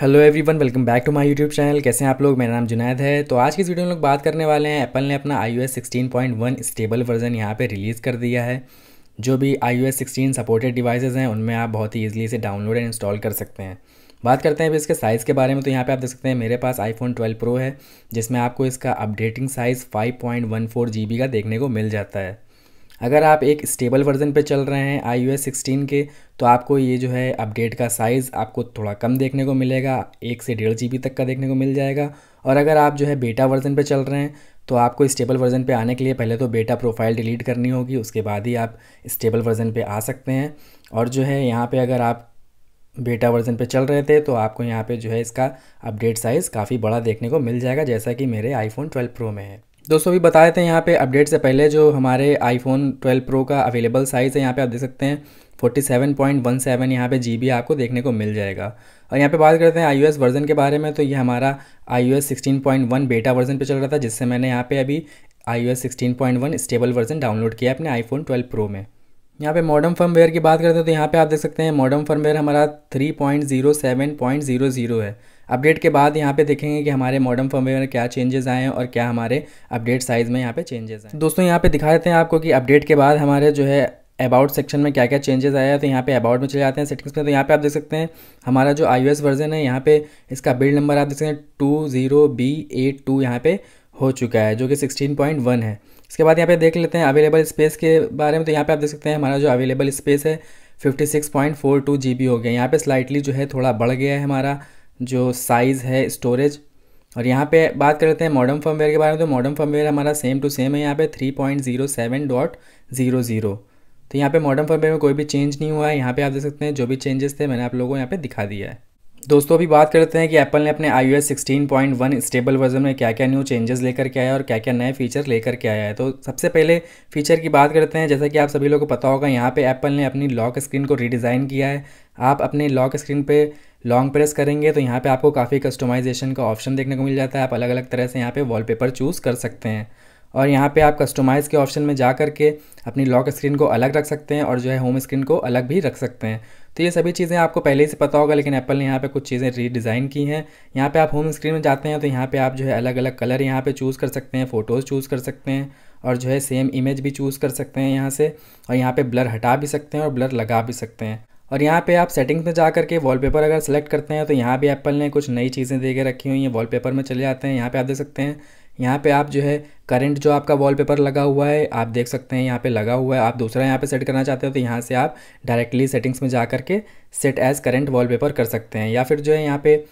hello everyone welcome back to my YouTube channel कैसे हैं आप लोग मेरा नाम जुनैद है तो आज की इस वीडियो में लोग बात करने वाले हैं एप्पल ने अपना आई 16.1 स्टेबल वर्जन यहाँ पे रिलीज़ कर दिया है जो भी आई 16 सपोर्टेड डिवाइसेस हैं उनमें आप बहुत ही ईजिली इसे डाउनलोड एंड इंस्टॉल कर सकते हैं बात करते हैं अभी इसके साइज़ के बारे में तो यहाँ पर आप देख सकते हैं मेरे पास आई फोन प्रो है जिसमें आपको इसका अपडेटिंग साइज़ फाइव जीबी का देखने को मिल जाता है अगर आप एक स्टेबल वर्जन पे चल रहे हैं आई यू एस सिक्सटीन के तो आपको ये जो है अपडेट का साइज़ आपको थोड़ा कम देखने को मिलेगा एक से डेढ़ जी तक का देखने को मिल जाएगा और अगर आप जो है बेटा वर्जन पे चल रहे हैं तो आपको स्टेबल वर्जन पे आने के लिए पहले तो बेटा प्रोफाइल डिलीट करनी होगी उसके बाद ही आप स्टेबल वर्जन पर आ सकते हैं और जो है यहाँ पर अगर आप बेटा वर्जन पे चल रहे थे तो आपको यहाँ पे जो है इसका अपडेट साइज़ काफ़ी बड़ा देखने को मिल जाएगा जैसा कि मेरे आईफोन 12 प्रो में है दोस्तों अभी बताए थे यहाँ पे अपडेट से पहले जो हमारे आईफोन 12 प्रो का अवेलेबल साइज़ है यहाँ पे आप देख सकते हैं 47.17 यहाँ पर जी आपको देखने को मिल जाएगा और यहाँ पे बात करते हैं आई वर्ज़न के बारे में तो ये हमारा आई ओ 16.1 बेटा वर्ज़न पे चल रहा था जिससे मैंने यहाँ पे अभी I O 16.1 stable version download किया अपने आईफोन 12 प्रो में यहाँ पे मॉडर्न फर्मवेयर की बात करते हैं तो यहाँ पे आप देख सकते हैं मॉडर्न फर्मवेयर हमारा 3.07.00 है अपडेट के बाद यहाँ पे देखेंगे कि हमारे मॉडर्न फर्मवेयर में क्या चेंजेस आए हैं और क्या हमारे अपडेट साइज़ में यहाँ पे चेंजेस हैं दोस्तों यहाँ पे दिखा देते हैं आपको कि अपडेट के बाद हमारे जो है अबाउट सेक्शन में क्या क्या चेंजेस आया है तो यहाँ पे अबाउट में चले जाते हैं सेटिंग्स में तो यहाँ पे आप देख सकते हैं हमारा जो आई वर्जन है यहाँ पे इसका बिल्ड नंबर आप देख सकते हैं two zero B eight two यहाँ पे हो चुका है जो कि सिक्सटीन पॉइंट वन है इसके बाद यहाँ पे देख लेते हैं अवेलेबल स्पेस के बारे में तो यहाँ पे आप देख सकते हैं हमारा जो अवेलेबल स्पेस है fifty six point four two G B हो गया यहाँ पे स्लाइटली जो है थोड़ा बढ़ गया है हमारा जो साइज़ है स्टोरेज और यहाँ पे बात करते हैं मॉडर्न फर्मवेयर के बारे में तो मॉडर्न फर्मवेयर हमारा सेम टू सेम है यहाँ पे थ्री पॉइंट ज़ीरो डॉट तो यहाँ पे मॉडर्न फर्मवेयर में कोई भी चेंज नहीं हुआ है यहाँ पे आप देख सकते हैं जो भी चेंजेस थे मैंने आप लोगों को यहाँ पे दिखा दिया है दोस्तों अभी बात करते हैं कि एप्पल ने अपने आई 16.1 स्टेबल वर्जन में क्या क्या न्यू चेंजेस लेकर के आया और क्या क्या नए फीचर लेकर के आया है तो सबसे पहले फीचर की बात करते हैं जैसा कि आप सभी लोगों को पता होगा यहाँ पे एप्पल ने अपनी लॉक स्क्रीन को रीडिज़ाइन किया है आप अपने लॉक स्क्रीन पर लॉन्ग प्रेस करेंगे तो यहाँ पे आपको काफ़ी कस्टमाइजेशन का ऑप्शन देखने को मिल जाता है आप अलग अलग तरह से यहाँ पे वॉलपेपर चूज़ कर सकते हैं और यहाँ पे आप कस्टमाइज़ के ऑप्शन में जा करके अपनी लॉक स्क्रीन को अलग रख सकते हैं और जो है होम स्क्रीन को अलग भी रख सकते हैं तो ये सभी चीज़ें आपको पहले ही से पता होगा लेकिन एप्पल ने यहाँ पे कुछ चीज़ें रीडिज़ाइन की हैं यहाँ पे आप होम स्क्रीन में जाते हैं तो यहाँ पे आप जो है अलग अलग कलर यहाँ पे चूज़ कर सकते हैं फ़ोटोज़ चूज़ कर सकते हैं और जो है सेम इमेज भी चूज़ कर सकते हैं यहाँ से और यहाँ पर ब्लर हटा भी सकते हैं और ब्लर लगा भी सकते हैं और यहाँ पे आप सेटिंग्स में जा करके वॉलपेपर अगर सेलेक्ट करते हैं तो यहाँ भी एप्पल ने कुछ नई चीज़ें दे के रखी हुई हैं वॉलपेपर में चले जाते हैं यहाँ पे आप देख सकते हैं यहाँ पे आप जो है करंट जो आपका वॉलपेपर लगा हुआ है आप देख सकते हैं यहाँ पे लगा हुआ है आप दूसरा यहाँ पे सेट करना चाहते हो तो यहाँ से आप डायरेक्टली सेटिंग्स में जा करके सेट एज़ करेंट वॉल कर सकते हैं या फिर जो है यहाँ पर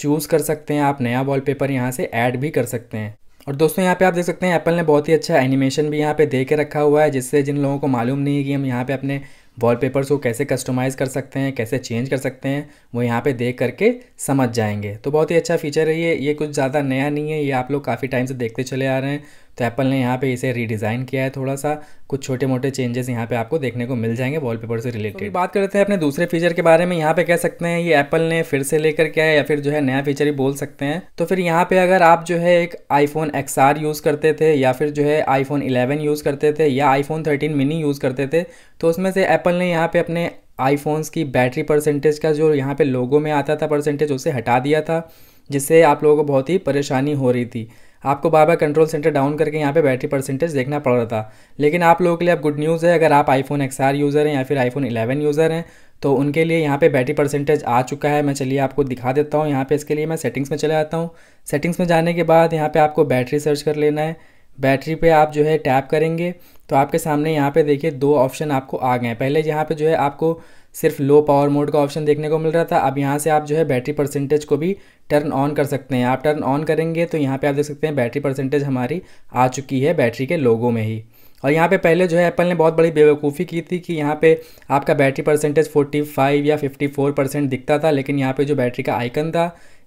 चूज़ कर सकते हैं आप नया वॉल यहाँ से ऐड भी कर सकते हैं और दोस्तों यहाँ पे आप देख सकते हैं एप्पल ने बहुत ही अच्छा एनिमेशन भी यहाँ पे दे के रखा हुआ है जिससे जिन लोगों को मालूम नहीं है कि हम यहाँ पे अपने वॉलपेपर्स को कैसे कस्टमाइज़ कर सकते हैं कैसे चेंज कर सकते हैं वो यहाँ पे देख करके समझ जाएंगे तो बहुत ही अच्छा फीचर है ये ये कुछ ज़्यादा नया नहीं है ये आप लोग काफ़ी टाइम से देखते चले आ रहे हैं तो एप्पल ने यहाँ पे इसे रीडिज़ाइन किया है थोड़ा सा कुछ छोटे मोटे चेंजेस यहाँ पे आपको देखने को मिल जाएंगे वॉलपेपर से रिलेटेड तो बात करते हैं अपने दूसरे फीचर के बारे में यहाँ पे कह सकते हैं ये एप्पल ने फिर से लेकर क्या है या फिर जो है नया फीचर ही बोल सकते हैं तो फिर यहाँ पे अगर आप जो है एक आईफोन एक्स यूज़ करते थे या फिर जो है आईफोन इलेवन यूज़ करते थे या आईफोन थर्टीन मिनी यूज़ करते थे तो उसमें से एप्पल ने यहाँ पे अपने आईफोन्स की बैटरी परसेंटेज का जो यहाँ पे लोगों में आता था परसेंटेज उसे हटा दिया था जिससे आप लोगों को बहुत ही परेशानी हो रही थी आपको बार बार कंट्रोल सेंटर डाउन करके यहाँ पे बैटरी परसेंटेज देखना पड़ रहा था लेकिन आप लोगों के लिए अब गुड न्यूज़ है अगर आप आईफोन एक्स यूज़र हैं या फिर आईफोन 11 यूज़र हैं तो उनके लिए यहाँ पे बैटरी परसेंटेज आ चुका है मैं चलिए आपको दिखा देता हूँ यहाँ पे इसके लिए मैं सेटिंग्स में चले जाता हूँ सेटिंग्स में जाने के बाद यहाँ पे आपको बैटरी सर्च कर लेना है बैटरी पे आप जो है टैप करेंगे तो आपके सामने यहाँ पे देखिए दो ऑप्शन आपको आ गए हैं पहले यहाँ पे जो है आपको सिर्फ लो पावर मोड का ऑप्शन देखने को मिल रहा था अब यहाँ से आप जो है बैटरी परसेंटेज को भी टर्न ऑन कर सकते हैं आप टर्न ऑन करेंगे तो यहाँ पे आप देख सकते हैं बैटरी परसेंटेज हमारी आ चुकी है बैटरी के लोगों में ही और यहाँ पे पहले जो है एप्पल ने बहुत बड़ी बेवकूफ़ी की थी कि यहाँ पे आपका बैटरी परसेंटेज 45 या 54 परसेंट दिखता था लेकिन यहाँ पे जो बैटरी का आइकन था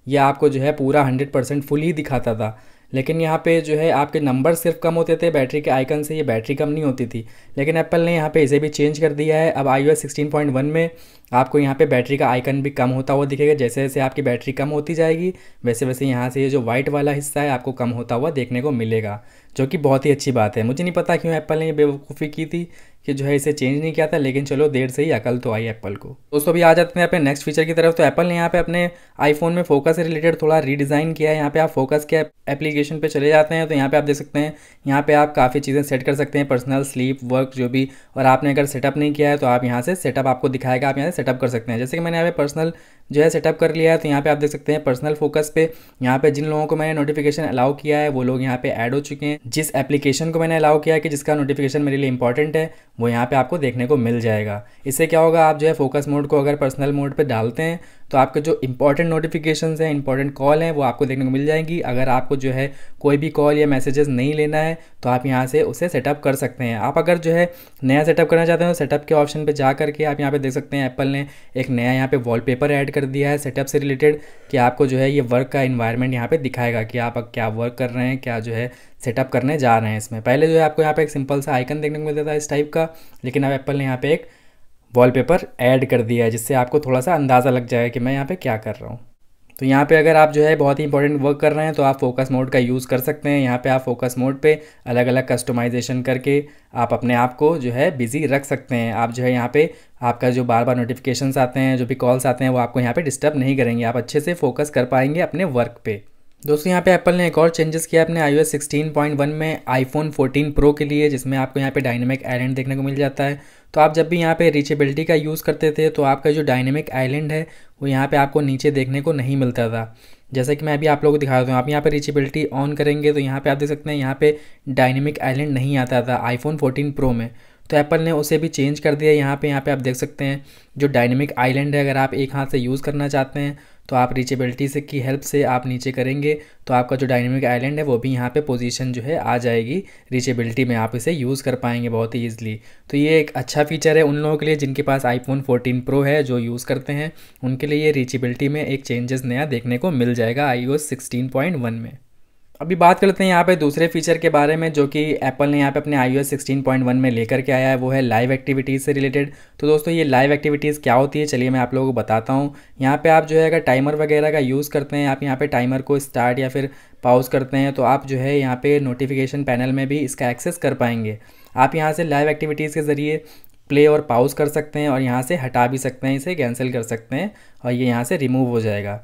यह आपको जो है पूरा 100 परसेंट फुल ही दिखाता था लेकिन यहाँ पे जो है आपके नंबर सिर्फ कम होते थे बैटरी के आइकन से ये बैटरी कम नहीं होती थी लेकिन एप्पल ने यहाँ पे इसे भी चेंज कर दिया है अब आई 16.1 में आपको यहाँ पे बैटरी का आइकन भी कम होता हुआ दिखेगा जैसे जैसे आपकी बैटरी कम होती जाएगी वैसे वैसे यहाँ से ये यह जो वाइट वाला हिस्सा है आपको कम होता हुआ देखने को मिलेगा जो कि बहुत ही अच्छी बात है मुझे नहीं पता क्यों एप्पल ने यह बेवकूफ़ी की थी कि जो है इसे चेंज नहीं किया था लेकिन चलो देर से ही अकल तो आई एप्पल को दोस्तों अभी आ जाते हैं यहाँ पे नेक्स्ट फीचर की तरफ तो एप्पल ने यहाँ पे अपने आईफोन में फोकस से रिलेटेड थोड़ा रीडिज़ाइन किया है यहाँ पे आप फोकस के एप्लीकेशन पे चले जाते हैं तो यहाँ पे आप देख सकते हैं यहाँ पे आप काफ़ी चीज़ें सेट कर सकते हैं पर्सनल स्लीप वर्क जो भी और आपने अगर सेटअप नहीं किया है तो आप यहाँ से सेटअप आपको दिखाएगा आप यहाँ से सेटअप कर सकते हैं जैसे कि मैंने यहाँ पे पर्सनल जो है सेटअप कर लिया है तो यहाँ पे आप देख सकते हैं पर्सनल फोकस पे यहाँ पे जिन लोगों को मैंने नोटिफिकेशन अलाउ किया है वो लोग यहाँ पे ऐड हो चुके हैं जिस एप्लीकेशन को मैंने अलाउ किया है कि जिसका नोटिफिकेशन मेरे लिए इंपॉर्टेंट है वो यहाँ पे आपको देखने को मिल जाएगा इससे क्या होगा आप जो है फोकस मोड को अगर पर्सनल मोड पे डालते हैं तो आपके जो इंपॉर्टेंट नोटिफिकेशन हैं इंपॉर्टेंट कॉल हैं वो आपको देखने को मिल जाएंगी अगर आपको जो है कोई भी कॉल या मैसेजेस नहीं लेना है तो आप यहाँ से उसे सेटअप कर सकते हैं आप अगर जो है नया सेटअप करना चाहते हैं तो सेटअप के ऑप्शन पर जा करके आप यहाँ पर देख सकते हैं एप्पल ने एक नया यहाँ पर वॉलपेपर ऐड कर दिया है सेटअप से रिलेटेड कि आपको जो है ये वर्क का इन्वायरमेंट यहाँ पर दिखाएगा कि आप क्या वर्क कर रहे हैं क्या जो है सेटअप करने जा रहे हैं इसमें पहले जो है आपको यहाँ पे एक सिंपल सा आइकन देखने को मिलता था इस टाइप का लेकिन अब एप्पल ने यहाँ पे एक वॉलपेपर ऐड कर दिया है जिससे आपको थोड़ा सा अंदाज़ा लग जाएगा कि मैं यहाँ पे क्या कर रहा हूँ तो यहाँ पे अगर आप जो है बहुत ही इंपॉर्टेंट वर्क कर रहे हैं तो आप फोकस मोड का यूज़ कर सकते हैं यहाँ पे आप फोकस मोड पे अलग अलग कस्टमाइजेशन करके आप अपने आप को जो है बिज़ी रख सकते हैं आप जो है यहाँ पे आपका जो बार बार नोटिफिकेशन आते हैं जो भी कॉल्स आते हैं वो आपको यहाँ पर डिस्टर्ब नहीं करेंगे आप अच्छे से फोकस कर पाएंगे अपने वर्क पर दोस्तों यहाँ पे एप्पल ने एक और चेंजेस किया अपने आई ओ में आईफोन 14 प्रो के लिए जिसमें आपको यहाँ पे डायनेमिक आइलैंड देखने को मिल जाता है तो आप जब भी यहाँ पे रीचेबिलिटी का यूज़ करते थे तो आपका जो डायनेमिक आइलैंड है वो यहाँ पे आपको नीचे देखने को नहीं मिलता था जैसे कि मैं अभी आप लोगों को दिखा हूँ आप यहाँ पे रीचेबिलिटी ऑन करेंगे तो यहाँ पे आप देख सकते हैं यहाँ पे डायनेमिक आइलैंड नहीं आता था आईफोन 14 प्रो में तो एप्पल ने उसे भी चेंज कर दिया यहाँ पे यहाँ पे आप देख सकते हैं जो डायनेमिक आइलैंड है अगर आप एक हाथ से यूज़ करना चाहते हैं तो आप रीचेबिलिटी से की हेल्प से आप नीचे करेंगे तो आपका जो डायनेमिक आइलैंड है वो भी यहाँ पे पोजीशन जो है आ जाएगी रीचेबिलिटी में आप इसे यूज़ कर पाएंगे बहुत ही ईजिली तो ये एक अच्छा फीचर है उन लोगों के लिए जिनके पास आईफोन 14 प्रो है जो यूज़ करते हैं उनके लिए ये रीचेबिलिटी में एक चेंजेस नया देखने को मिल जाएगा आई ओ में अभी बात कर लेते हैं यहाँ पे दूसरे फीचर के बारे में जो कि एप्पल ने यहाँ पे अपने आई 16.1 में लेकर के आया है वो है लाइव एक्टिविटीज़ से रिलेटेड तो दोस्तों ये लाइव एक्टिविटीज़ क्या होती है चलिए मैं आप लोगों को बताता हूँ यहाँ पे आप जो है अगर टाइमर वगैरह का यूज़ करते हैं आप यहाँ पर टाइमर को स्टार्ट या फिर पाउज करते हैं तो आप जो है यहाँ पर नोटिफिकेशन पैनल में भी इसका एक्सेस कर पाएंगे आप यहाँ से लाइव एक्टिविटीज़ के ज़रिए प्ले और पाउज कर सकते हैं और यहाँ से हटा भी सकते हैं इसे कैंसिल कर सकते हैं और ये यहाँ से रिमूव हो जाएगा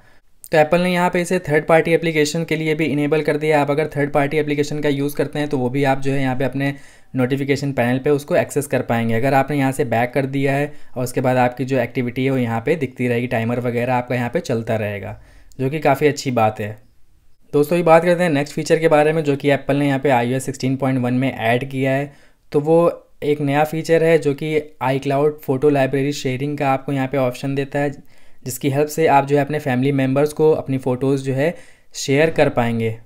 तो एप्पल ने यहाँ पे इसे थर्ड पार्टी एप्लीकेशन के लिए भी इनेबल कर दिया आप अगर थर्ड पार्टी एप्लीकेशन का यूज़ करते हैं तो वो भी आप जो है यहाँ पे अपने नोटिफिकेशन पैनल पे उसको एक्सेस कर पाएंगे अगर आपने यहाँ से बैक कर दिया है और उसके बाद आपकी जो एक्टिविटी है वो यहाँ पर दिखती रहेगी टाइमर वगैरह आपका यहाँ पर चलता रहेगा जो कि काफ़ी अच्छी बात है दोस्तों ये बात करते हैं नेक्स्ट फीचर के बारे में जो कि एप्पल ने यहाँ पे आई ओ में ऐड किया है तो वो एक नया फीचर है जो कि iCloud photo library sharing का आपको यहाँ पे ऑप्शन देता है जिसकी हेल्प से आप जो है अपने फैमिली मेम्बर्स को अपनी फ़ोटोज़ जो है शेयर कर पाएंगे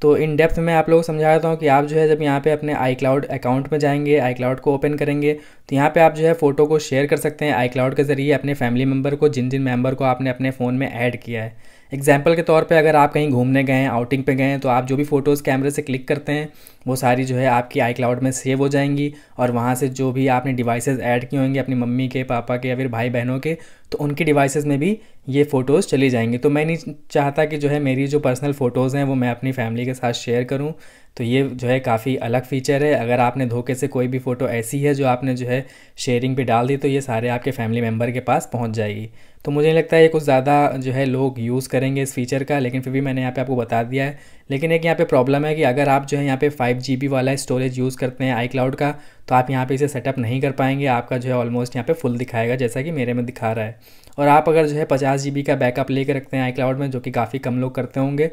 तो इन डेप्थ में आप लोगों को समझा देता हूँ कि आप जो है जब यहाँ पे अपने आई क्लाउड अकाउंट में जाएंगे आई क्लाउड को ओपन करेंगे तो यहाँ पे आप जो है फ़ोटो को शेयर कर सकते हैं आई क्लाउड के ज़रिए अपने फैमिली मेम्बर को जिन जिन मेम्बर को आपने अपने फ़ोन में ऐड किया है एग्जाम्पल के तौर पर अगर आप कहीं घूमने गए हैं आउटिंग पे गए हैं तो आप जो भी फ़ोटोज़ कैमरे से क्लिक करते हैं वो सारी जो है आपकी आई क्लाउड में सेव हो जाएंगी और वहाँ से जो भी आपने डिवाइसेज ऐड किए होंगे अपनी मम्मी के पापा के या फिर भाई बहनों के तो उनके डिवाइसेस में भी ये फ़ोटोज़ चले जाएंगे तो मैं नहीं चाहता कि जो है मेरी जो पर्सनल फ़ोटोज़ हैं वो मैं अपनी फैमिली के साथ शेयर करूं तो ये जो है काफ़ी अलग फ़ीचर है अगर आपने धोखे से कोई भी फ़ोटो ऐसी है जो आपने जो है शेयरिंग पे डाल दी तो ये सारे आपके फैमिली मेम्बर के पास पहुँच जाएगी तो मुझे नहीं लगता है ये कुछ ज़्यादा जो है लोग यूज़ करेंगे इस फीचर का लेकिन फिर भी मैंने यहाँ पर आपको बता दिया है लेकिन एक यहाँ पर प्रॉब्लम है कि अगर आप जो है यहाँ पर फाइव जी वाला स्टोरेज यूज़ करते हैं आई क्लाउड का तो आप यहाँ पे इसे सेटअप नहीं कर पाएंगे आपका जो है ऑलमोस्ट यहाँ पे फुल दिखाएगा जैसा कि मेरे में दिखा रहा है और आप अगर जो है पचास जी का बैकअप कर रखते हैं आई में जो कि काफ़ी कम लोग करते होंगे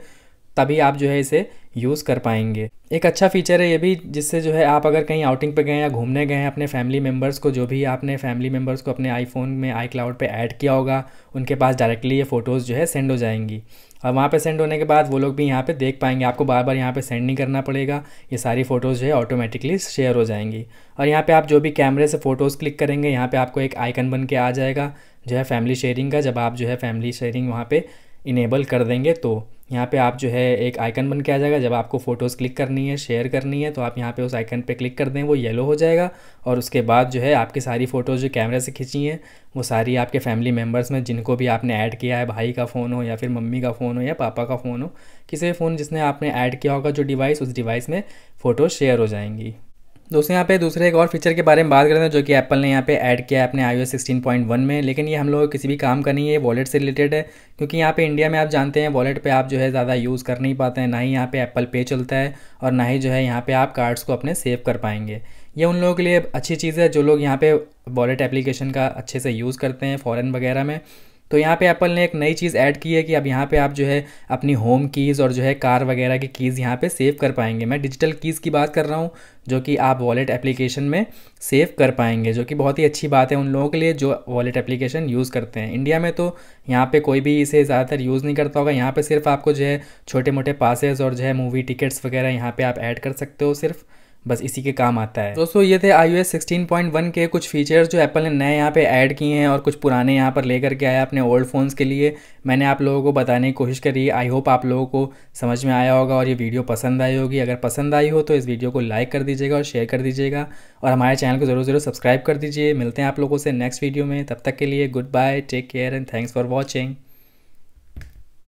तभी आप जो है इसे यूज़ कर पाएंगे एक अच्छा फीचर है ये भी जिससे जो है आप अगर कहीं आउटिंग पे गए या घूमने गए हैं अपने फैमिली मेम्बर्स को जो भी आपने फैमिली मेम्बर्स को अपने आईफोन में आई क्लाउड पर ऐड किया होगा उनके पास डायरेक्टली ये फ़ोटोज़ जो है सेंड हो जाएंगी और वहाँ पे सेंड होने के बाद वो लोग भी यहाँ पे देख पाएंगे आपको बार बार यहाँ पे सेंड नहीं करना पड़ेगा ये सारी फ़ोटोज़ जो है ऑटोमेटिकली शेयर हो जाएंगी और यहाँ पे आप जो भी कैमरे से फ़ोटोज़ क्लिक करेंगे यहाँ पे आपको एक आइकन बन के आ जाएगा जो है फैमिली शेयरिंग का जब आप जो है फैमिली शेयरिंग वहाँ पर इनेबल कर देंगे तो यहाँ पे आप जो है एक आइकन बन के आ जाएगा जब आपको फ़ोटोज़ क्लिक करनी है शेयर करनी है तो आप यहाँ पे उस आइकन पे क्लिक कर दें वो येलो हो जाएगा और उसके बाद जो है आपकी सारी फ़ोटोज़ जो कैमरे से खींची हैं वो सारी आपके फैमिली मेम्बर्स में जिनको भी आपने ऐड किया है भाई का फ़ोन हो या फिर मम्मी का फ़ोन हो या पापा का फ़ोन हो किसी फ़ोन जिसने आपने ऐड किया होगा जो डिवाइस उस डिवाइस में फ़ोटो शेयर हो जाएंगी दोस्तों यहाँ पे दूसरे एक और फीचर के बारे में बात करते हैं जो कि एप्पल ने यहाँ पे ऐड किया है अपने I O sixteen point one में लेकिन ये हम लोग किसी भी काम का नहीं है वॉलेट से रिलेटेड है क्योंकि यहाँ पे इंडिया में आप जानते हैं वॉलेट पे आप जो है ज़्यादा यूज़ कर नहीं पाते हैं ना ही यहाँ पे एप्पल पे चलता है और ना ही जो है यहाँ पर आप कार्ड्स को अपने सेव कर पाएंगे ये उन लोगों के लिए अच्छी चीज़ है जो लोग यहाँ पर वॉलेट एप्लीकेशन का अच्छे से यूज़ करते हैं फ़ॉरन वगैरह में तो यहाँ पे एप्पल ने एक नई चीज़ ऐड की है कि अब यहाँ पे आप जो है अपनी होम कीज़ और जो है कार वगैरह की कीज़ यहाँ पे सेव कर पाएंगे मैं डिजिटल कीज़ की बात कर रहा हूँ जो कि आप वॉलेट एप्लीकेशन में सेव कर पाएंगे जो कि बहुत ही अच्छी बात है उन लोगों के लिए जो वॉलेट एप्लीकेशन यूज़ करते हैं इंडिया में तो यहाँ पर कोई भी इसे ज़्यादातर यूज़ नहीं करता होगा यहाँ पर सिर्फ आपको जो है छोटे मोटे पासेज और जो है मूवी टिकट्स वगैरह यहाँ पर आप ऐड कर सकते हो सिर्फ़ बस इसी के काम आता है दोस्तों ये थे आई सिक्सटीन पॉइंट वन के कुछ फीचर्स जो एप्पल ने नए यहाँ पे ऐड किए हैं और कुछ पुराने यहाँ पर लेकर के आया अपने ओल्ड फ़ोन्स के लिए मैंने आप लोगों को बताने की कोशिश करी आई होप आप लोगों को समझ में आया होगा और ये वीडियो पसंद आई होगी अगर पसंद आई हो तो इस वीडियो को लाइक कर दीजिएगा और शेयर कर दीजिएगा और हमारे चैनल को ज़रूर ज़रूर सब्सक्राइब कर दीजिए मिलते हैं आप लोगों से नेक्स्ट वीडियो में तब तक के लिए good bye take care and thanks for watching